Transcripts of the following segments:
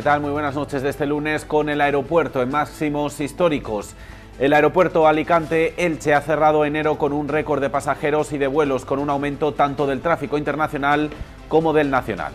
¿Qué tal? Muy buenas noches de este lunes con el aeropuerto en máximos históricos. El aeropuerto Alicante-Elche ha cerrado enero con un récord de pasajeros y de vuelos, con un aumento tanto del tráfico internacional como del nacional.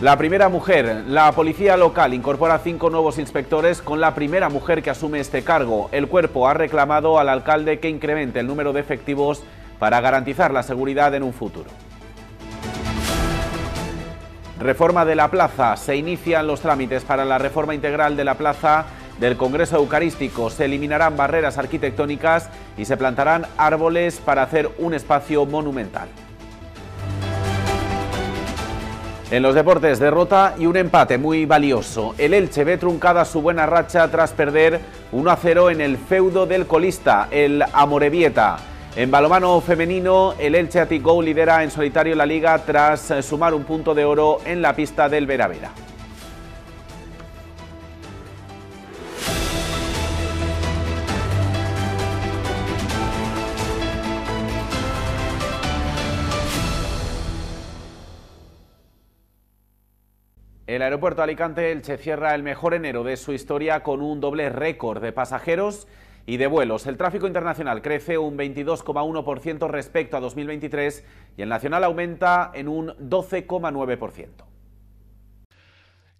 La primera mujer, la policía local incorpora cinco nuevos inspectores con la primera mujer que asume este cargo. El cuerpo ha reclamado al alcalde que incremente el número de efectivos para garantizar la seguridad en un futuro. Reforma de la plaza. Se inician los trámites para la reforma integral de la plaza del Congreso Eucarístico. Se eliminarán barreras arquitectónicas y se plantarán árboles para hacer un espacio monumental. En los deportes, derrota y un empate muy valioso. El Elche ve truncada su buena racha tras perder 1-0 en el feudo del colista, el Amorebieta. En balomano femenino, el Elche Atico lidera en solitario la liga tras eh, sumar un punto de oro en la pista del Veravera. El aeropuerto Alicante Elche cierra el mejor enero de su historia con un doble récord de pasajeros y de vuelos. El tráfico internacional crece un 22,1% respecto a 2023 y el nacional aumenta en un 12,9%.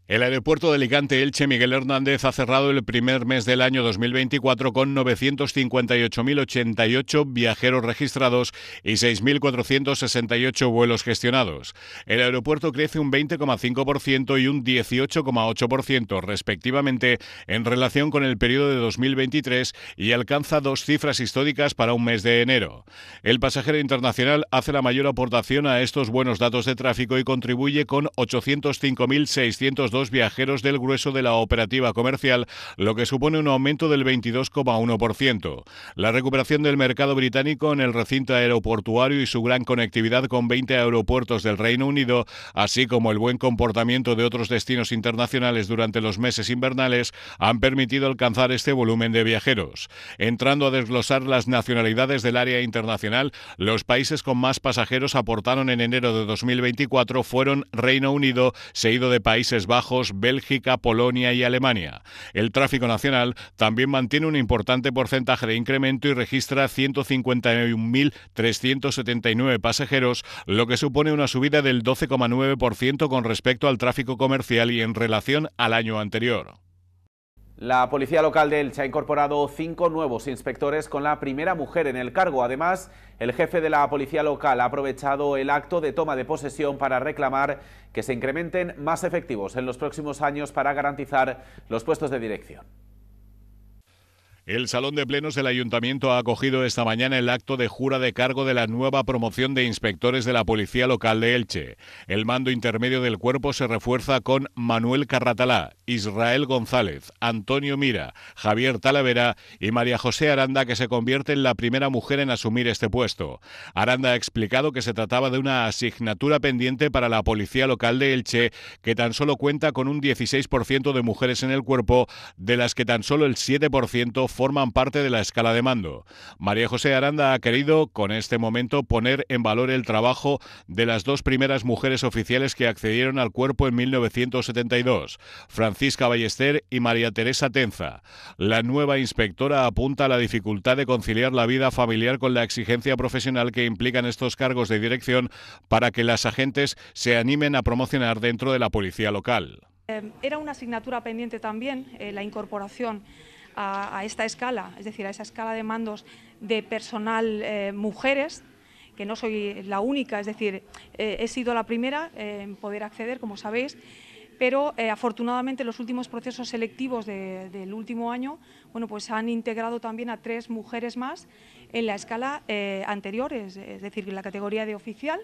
El aeropuerto de Alicante Elche Miguel Hernández ha cerrado el primer mes del año 2024 con 958.088 viajeros registrados y 6.468 vuelos gestionados. El aeropuerto crece un 20,5% y un 18,8% respectivamente en relación con el periodo de 2023 y alcanza dos cifras históricas para un mes de enero. El pasajero internacional hace la mayor aportación a estos buenos datos de tráfico y contribuye con 805.600 viajeros del grueso de la operativa comercial, lo que supone un aumento del 22,1%. La recuperación del mercado británico en el recinto aeroportuario y su gran conectividad con 20 aeropuertos del Reino Unido, así como el buen comportamiento de otros destinos internacionales durante los meses invernales, han permitido alcanzar este volumen de viajeros. Entrando a desglosar las nacionalidades del área internacional, los países con más pasajeros aportaron en enero de 2024 fueron Reino Unido, seguido de Países Bajos, Bélgica, Polonia y Alemania. El tráfico nacional también mantiene un importante porcentaje de incremento y registra 151.379 pasajeros, lo que supone una subida del 12,9% con respecto al tráfico comercial y en relación al año anterior. La policía local de Elche ha incorporado cinco nuevos inspectores con la primera mujer en el cargo. Además, el jefe de la policía local ha aprovechado el acto de toma de posesión para reclamar que se incrementen más efectivos en los próximos años para garantizar los puestos de dirección. El Salón de Plenos del Ayuntamiento ha acogido esta mañana el acto de jura de cargo de la nueva promoción de inspectores de la Policía Local de Elche. El mando intermedio del cuerpo se refuerza con Manuel Carratalá, Israel González, Antonio Mira, Javier Talavera y María José Aranda, que se convierte en la primera mujer en asumir este puesto. Aranda ha explicado que se trataba de una asignatura pendiente para la Policía Local de Elche, que tan solo cuenta con un 16% de mujeres en el cuerpo, de las que tan solo el 7% forman parte de la escala de mando. María José Aranda ha querido, con este momento, poner en valor el trabajo de las dos primeras mujeres oficiales que accedieron al cuerpo en 1972, Francisca Ballester y María Teresa Tenza. La nueva inspectora apunta a la dificultad de conciliar la vida familiar con la exigencia profesional que implican estos cargos de dirección para que las agentes se animen a promocionar dentro de la policía local. Eh, era una asignatura pendiente también eh, la incorporación a, esta escala, es decir, a esa escala de mandos de personal eh, mujeres, que no soy la única, es decir, eh, he sido la primera en poder acceder, como sabéis, pero eh, afortunadamente los últimos procesos selectivos del último año bueno, pues han integrado también a tres mujeres más en la escala anterior, es, decir, en la categoría de oficial,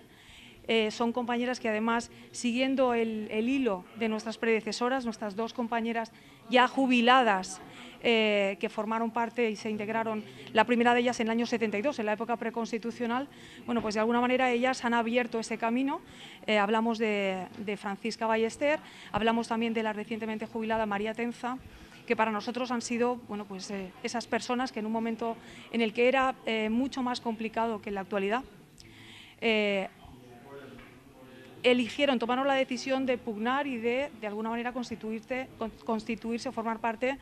eh, son compañeras que además, siguiendo el, hilo de nuestras predecesoras, nuestras dos compañeras ya jubiladas, eh, que formaron parte y se integraron, la primera de ellas en el año 72, en la época preconstitucional, bueno, pues de alguna manera ellas han abierto ese camino. Eh, hablamos de, de Francisca Ballester, hablamos también de la recientemente jubilada María Tenza, que para nosotros han sido bueno, pues, esas personas que en un momento en el que era mucho más complicado que en la actualidad, eligieron, tomaron la decisión de pugnar y de, de alguna manera, constituirse, constituirse o formar parte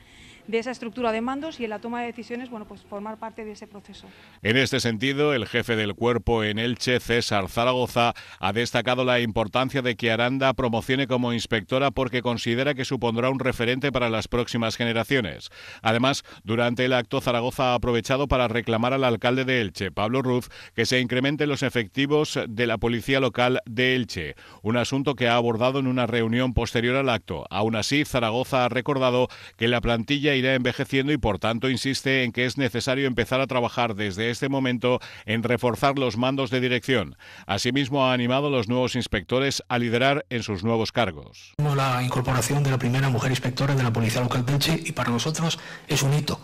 de esa estructura de mandos y en la toma de decisiones, bueno, pues formar parte de ese proceso. En este sentido, el jefe del cuerpo en Elche, César Zaragoza, ha destacado la importancia de que Aranda promocione como inspectora porque considera que supondrá un referente para las próximas generaciones. Además, durante el acto, Zaragoza ha aprovechado para reclamar al alcalde de Elche, Pablo Ruz, que se incrementen los efectivos de la policía local de Elche, un asunto que ha abordado en una reunión posterior al acto. Aún así, Zaragoza ha recordado que la plantilla irá envejeciendo y por tanto insiste en que es necesario empezar a trabajar desde este momento en reforzar los mandos de dirección. Asimismo, ha animado a los nuevos inspectores a liderar en sus nuevos cargos. La incorporación de la primera mujer inspectora de la Policía Local Elche y para nosotros es un hito.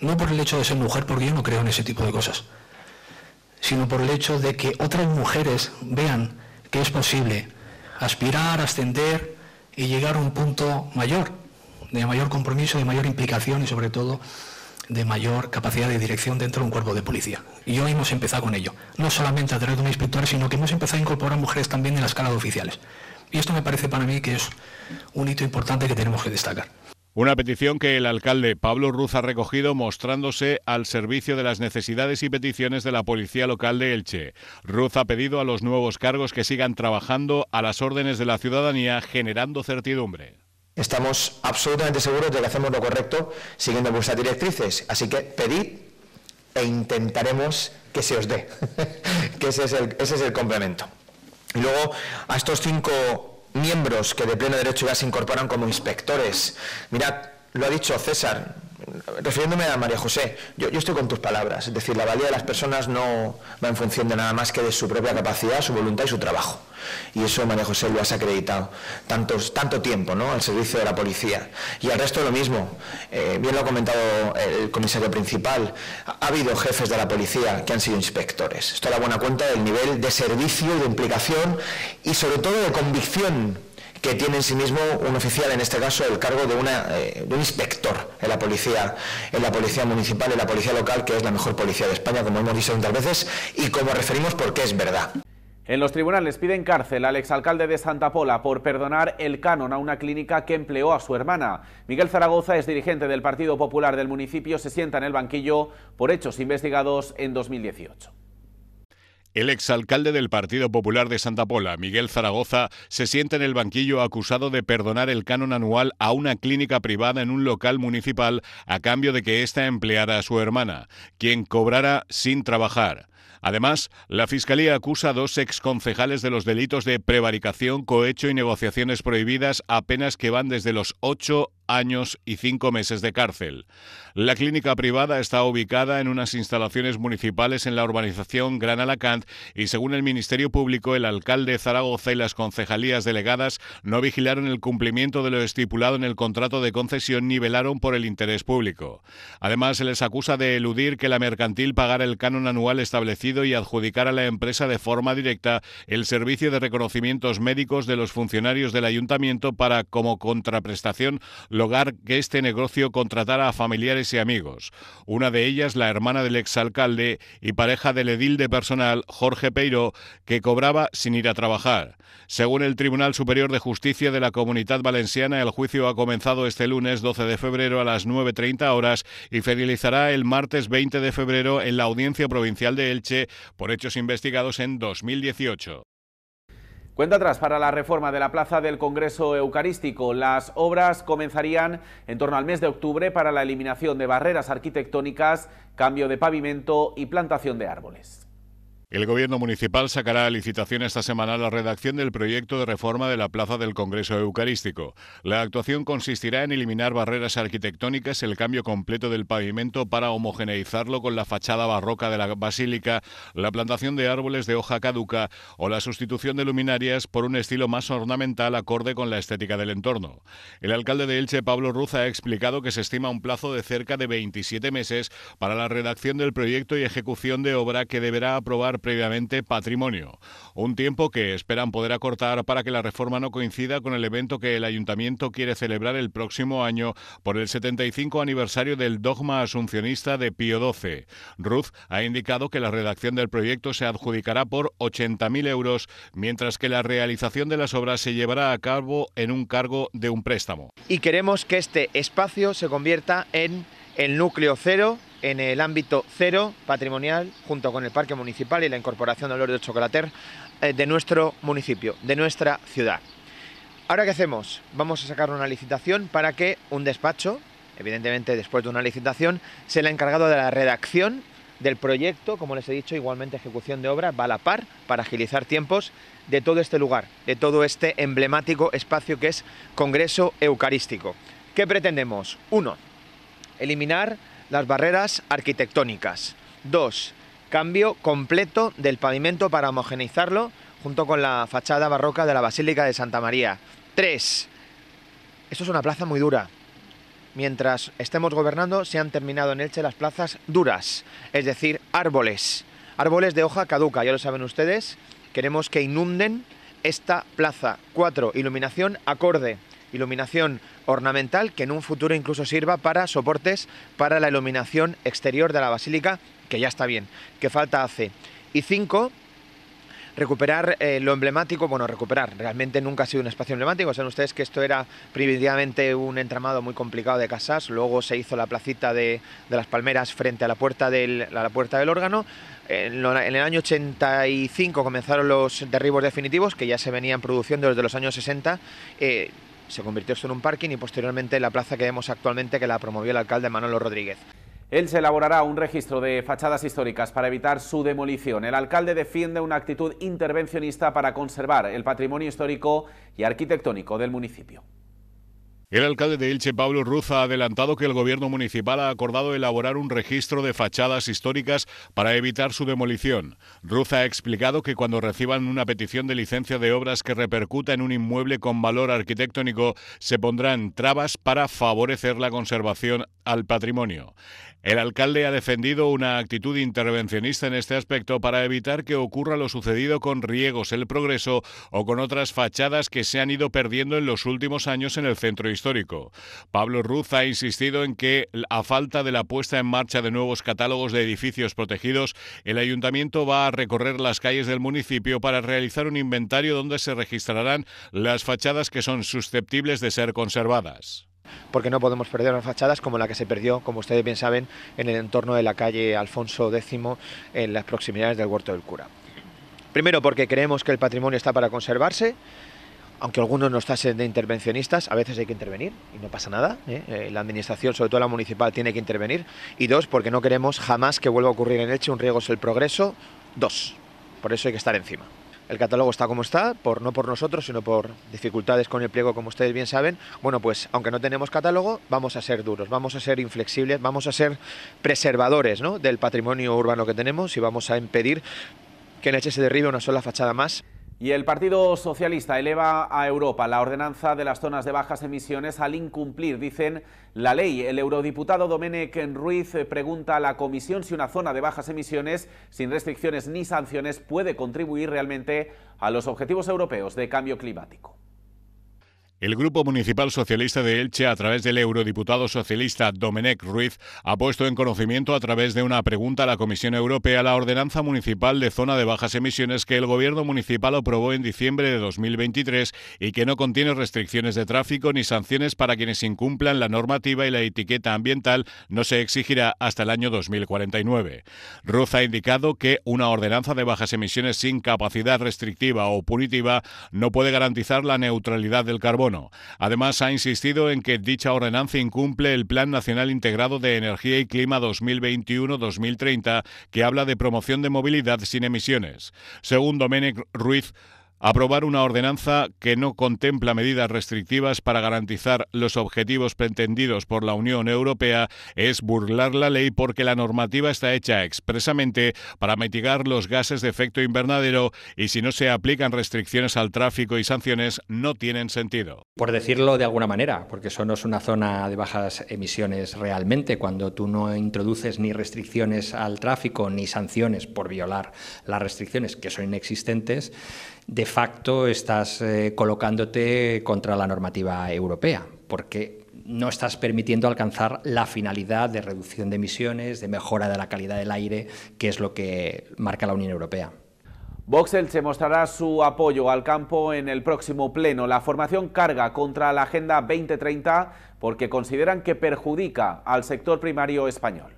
No por el hecho de ser mujer, porque yo no creo en ese tipo de cosas, sino por el hecho de que otras mujeres vean que es posible aspirar, ascender y llegar a un punto mayor de mayor compromiso, de mayor implicación y sobre todo de mayor capacidad de dirección dentro de un cuerpo de policía. Y hoy hemos empezado con ello, no solamente a través de un inspector, sino que hemos empezado a incorporar mujeres también en la escala de oficiales. Y esto me parece para mí que es un hito importante que tenemos que destacar. Una petición que el alcalde Pablo Ruz ha recogido mostrándose al servicio de las necesidades y peticiones de la policía local de Elche. Ruz ha pedido a los nuevos cargos que sigan trabajando a las órdenes de la ciudadanía generando certidumbre. Estamos absolutamente seguros de que hacemos lo correcto siguiendo vuestras directrices. Así que pedid e intentaremos que se os dé, que ese es, el, ese es el complemento. Y luego, a estos cinco miembros que de pleno derecho ya se incorporan como inspectores, mirad, lo ha dicho César, refiriéndome a María José, yo, estoy con tus palabras. Es decir, la valía de las personas no va en función de nada más que de su propia capacidad, su voluntad y su trabajo. Y eso María José lo has acreditado tantos, tanto tiempo ¿no? al servicio de la policía. Y al resto lo mismo. Eh, bien lo ha comentado el comisario principal. Ha habido jefes de la policía que han sido inspectores. Esto da buena cuenta del nivel de servicio, de implicación y sobre todo de convicción que tiene en sí mismo un oficial, en este caso el cargo de, eh, un inspector en la, policía, en la policía municipal, y la policía local, que es la mejor policía de España, como hemos dicho muchas veces, y como referimos porque es verdad. En los tribunales piden cárcel al exalcalde de Santa Pola por perdonar el canon a una clínica que empleó a su hermana. Miguel Zaragoza es dirigente del Partido Popular del municipio, se sienta en el banquillo por hechos investigados en 2018. El exalcalde del Partido Popular de Santa Pola, Miguel Zaragoza, se siente en el banquillo acusado de perdonar el canon anual a una clínica privada en un local municipal a cambio de que ésta empleara a su hermana, quien cobrara sin trabajar. Además, la Fiscalía acusa a dos exconcejales de los delitos de prevaricación, cohecho y negociaciones prohibidas apenas que van desde los 8 años y cinco meses de cárcel. La clínica privada está ubicada en unas instalaciones municipales en la urbanización Gran Alacant y según el Ministerio Público, el alcalde Zaragoza y las concejalías delegadas no vigilaron el cumplimiento de lo estipulado en el contrato de concesión ni velaron por el interés público. Además, se les acusa de eludir que la mercantil pagara el canon anual establecido y adjudicar a la empresa de forma directa el servicio de reconocimientos médicos de los funcionarios del ayuntamiento para, como contraprestación, lograr que este negocio contratara a familiares y amigos, una de ellas la hermana del exalcalde y pareja del edil de personal, Jorge Peiro, que cobraba sin ir a trabajar. Según el Tribunal Superior de Justicia de la Comunidad Valenciana, el juicio ha comenzado este lunes 12 de febrero a las 9.30 horas y finalizará el martes 20 de febrero en la Audiencia Provincial de Elche por hechos investigados en 2018. Cuenta atrás para la reforma de la Plaza del Congreso Eucarístico. Las obras comenzarían en torno al mes de octubre para la eliminación de barreras arquitectónicas, cambio de pavimento y plantación de árboles. El Gobierno Municipal sacará a licitación esta semana la redacción del proyecto de reforma de la Plaza del Congreso Eucarístico. La actuación consistirá en eliminar barreras arquitectónicas, el cambio completo del pavimento para homogeneizarlo con la fachada barroca de la basílica, la plantación de árboles de hoja caduca o la sustitución de luminarias por un estilo más ornamental acorde con la estética del entorno. El alcalde de Elche, Pablo Ruza, ha explicado que se estima un plazo de cerca de 27 meses para la redacción del proyecto y ejecución de obra que deberá aprobar previamente patrimonio. Un tiempo que esperan poder acortar para que la reforma no coincida con el evento que el ayuntamiento quiere celebrar el próximo año por el 75 aniversario del dogma asuncionista de Pío XII. Ruth ha indicado que la redacción del proyecto se adjudicará por 80.000 euros, mientras que la realización de las obras se llevará a cabo en un cargo de un préstamo. Y queremos que este espacio se convierta en el núcleo cero en el ámbito cero patrimonial, junto con el Parque Municipal y la incorporación del Oro de Chocolater eh, de nuestro municipio, de nuestra ciudad. Ahora, ¿qué hacemos? Vamos a sacar una licitación para que un despacho, evidentemente después de una licitación, se le ha encargado de la redacción del proyecto, como les he dicho, igualmente ejecución de obra, va a la par para agilizar tiempos de todo este lugar, de todo este emblemático espacio que es Congreso Eucarístico. ¿Qué pretendemos? Uno, eliminar las barreras arquitectónicas. Dos, Cambio completo del pavimento para homogeneizarlo junto con la fachada barroca de la Basílica de Santa María. Tres, Esto es una plaza muy dura. Mientras estemos gobernando se han terminado en Elche las plazas duras, es decir, árboles. Árboles de hoja caduca, ya lo saben ustedes. Queremos que inunden esta plaza. Cuatro, Iluminación acorde iluminación ornamental que en un futuro incluso sirva para soportes para la iluminación exterior de la basílica, que ya está bien, que falta hace. Y cinco, recuperar eh, lo emblemático, bueno, recuperar, realmente nunca ha sido un espacio emblemático, saben ustedes que esto era primitivamente un entramado muy complicado de casas, luego se hizo la placita de, de las palmeras frente a la puerta del, la puerta del órgano, en, el año 85 comenzaron los derribos definitivos, que ya se venían produciendo desde los años 60, se convirtió en un parking y posteriormente en la plaza que vemos actualmente que la promovió el alcalde Manolo Rodríguez. Él se elaborará un registro de fachadas históricas para evitar su demolición. El alcalde defiende una actitud intervencionista para conservar el patrimonio histórico y arquitectónico del municipio. El alcalde de Elche, Pablo Ruz, ha adelantado que el gobierno municipal ha acordado elaborar un registro de fachadas históricas para evitar su demolición. Ruz ha explicado que cuando reciban una petición de licencia de obras que repercuta en un inmueble con valor arquitectónico, se pondrán trabas para favorecer la conservación al patrimonio. El alcalde ha defendido una actitud intervencionista en este aspecto para evitar que ocurra lo sucedido con Riegos El Progreso o con otras fachadas que se han ido perdiendo en los últimos años en el centro histórico. Pablo Ruz ha insistido en que, a falta de la puesta en marcha de nuevos catálogos de edificios protegidos, el ayuntamiento va a recorrer las calles del municipio para realizar un inventario donde se registrarán las fachadas que son susceptibles de ser conservadas porque no podemos perder las fachadas como la que se perdió, como ustedes bien saben, en el entorno de la calle Alfonso X, en las proximidades del Huerto del Cura. Primero porque creemos que el patrimonio está para conservarse, aunque algunos no estén de intervencionistas, a veces hay que intervenir y no pasa nada. ¿eh? Eh, la administración, sobre todo la municipal, tiene que intervenir. Y dos, porque no queremos jamás que vuelva a ocurrir en Elche un riesgo es el progreso. Dos, por eso hay que estar encima el catálogo está como está, por, no por nosotros, sino por dificultades con el pliego, como ustedes bien saben. Bueno, pues aunque no tenemos catálogo, vamos a ser duros, vamos a ser inflexibles, vamos a ser preservadores ¿no? del patrimonio urbano que tenemos y vamos a impedir que en Eche se derribe una sola fachada más. Y el Partido Socialista eleva a Europa la ordenanza de las zonas de bajas emisiones al incumplir, dicen, la ley. El eurodiputado Domenech Ruiz pregunta a la Comisión si una zona de bajas emisiones, sin restricciones ni sanciones, puede contribuir realmente a los objetivos europeos de cambio climático. El Grupo Municipal Socialista de Elche, a través del eurodiputado socialista Domenech Ruiz, ha puesto en conocimiento a través de una pregunta a la Comisión Europea la ordenanza municipal de zona de bajas emisiones que el Gobierno municipal aprobó en diciembre de 2023 y que no contiene restricciones de tráfico ni sanciones para quienes incumplan la normativa y la etiqueta ambiental no se exigirá hasta el año 2049. Ruiz ha indicado que una ordenanza de bajas emisiones sin capacidad restrictiva o punitiva no puede garantizar la neutralidad del carbón. Además, ha insistido en que dicha ordenanza incumple el Plan Nacional Integrado de Energía y Clima 2021-2030, que habla de promoción de movilidad sin emisiones. Según Domenech Ruiz, aprobar una ordenanza que no contempla medidas restrictivas para garantizar los objetivos pretendidos por la Unión Europea es burlar la ley porque la normativa está hecha expresamente para mitigar los gases de efecto invernadero y si no se aplican restricciones al tráfico y sanciones no tienen sentido. Por decirlo de alguna manera, porque eso no es una zona de bajas emisiones realmente, cuando tú no introduces ni restricciones al tráfico ni sanciones por violar las restricciones que son inexistentes, de facto estás eh, colocándote contra la normativa europea, porque no estás permitiendo alcanzar la finalidad de reducción de emisiones, de mejora de la calidad del aire, que es lo que marca la Unión Europea. Voxel se mostrará su apoyo al campo en el próximo pleno. La formación carga contra la Agenda 2030 porque consideran que perjudica al sector primario español.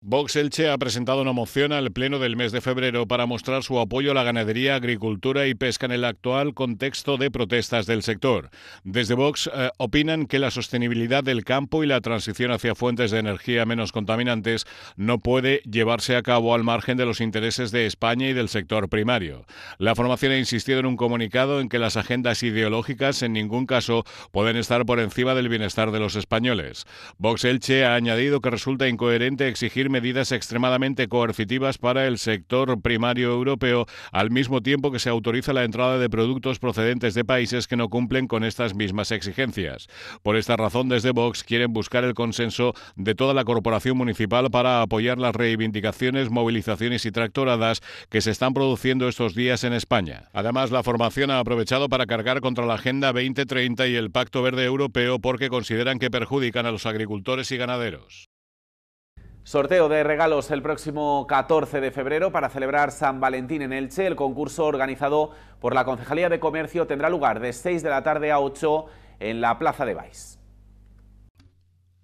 Vox Elche ha presentado una moción al Pleno del mes de febrero para mostrar su apoyo a la ganadería, agricultura y pesca en el actual contexto de protestas del sector. Desde Vox eh, opinan que la sostenibilidad del campo y la transición hacia fuentes de energía menos contaminantes no puede llevarse a cabo al margen de los intereses de España y del sector primario. La formación ha insistido en un comunicado en que las agendas ideológicas en ningún caso pueden estar por encima del bienestar de los españoles. Vox Elche ha añadido que resulta incoherente exigir medidas extremadamente coercitivas para el sector primario europeo, al mismo tiempo que se autoriza la entrada de productos procedentes de países que no cumplen con estas mismas exigencias. Por esta razón, desde Vox quieren buscar el consenso de toda la corporación municipal para apoyar las reivindicaciones, movilizaciones y tractoradas que se están produciendo estos días en España. Además, la formación ha aprovechado para cargar contra la Agenda 2030 y el Pacto Verde Europeo porque consideran que perjudican a los agricultores y ganaderos. Sorteo de regalos el próximo 14 de febrero para celebrar San Valentín en Elche. El concurso organizado por la Concejalía de Comercio tendrá lugar de 6 de la tarde a 8 en la Plaza de Baix.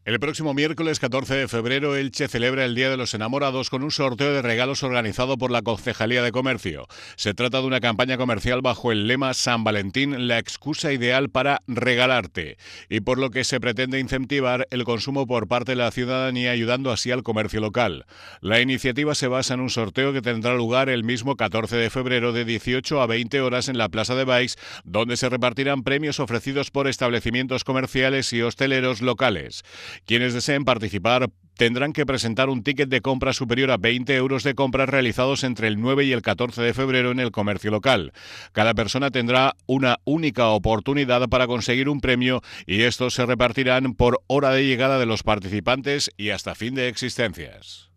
El próximo miércoles 14 de febrero, Elche celebra el Día de los Enamorados con un sorteo de regalos organizado por la Concejalía de Comercio. Se trata de una campaña comercial bajo el lema San Valentín, la excusa ideal para regalarte, y por lo que se pretende incentivar el consumo por parte de la ciudadanía, ayudando así al comercio local. La iniciativa se basa en un sorteo que tendrá lugar el mismo 14 de febrero de 18 a 20 horas en la Plaza de Baix, donde se repartirán premios ofrecidos por establecimientos comerciales y hosteleros locales. Quienes deseen participar tendrán que presentar un ticket de compra superior a 20 euros de compras realizados entre el 9 y el 14 de febrero en el comercio local. Cada persona tendrá una única oportunidad para conseguir un premio y estos se repartirán por hora de llegada de los participantes y hasta fin de existencias.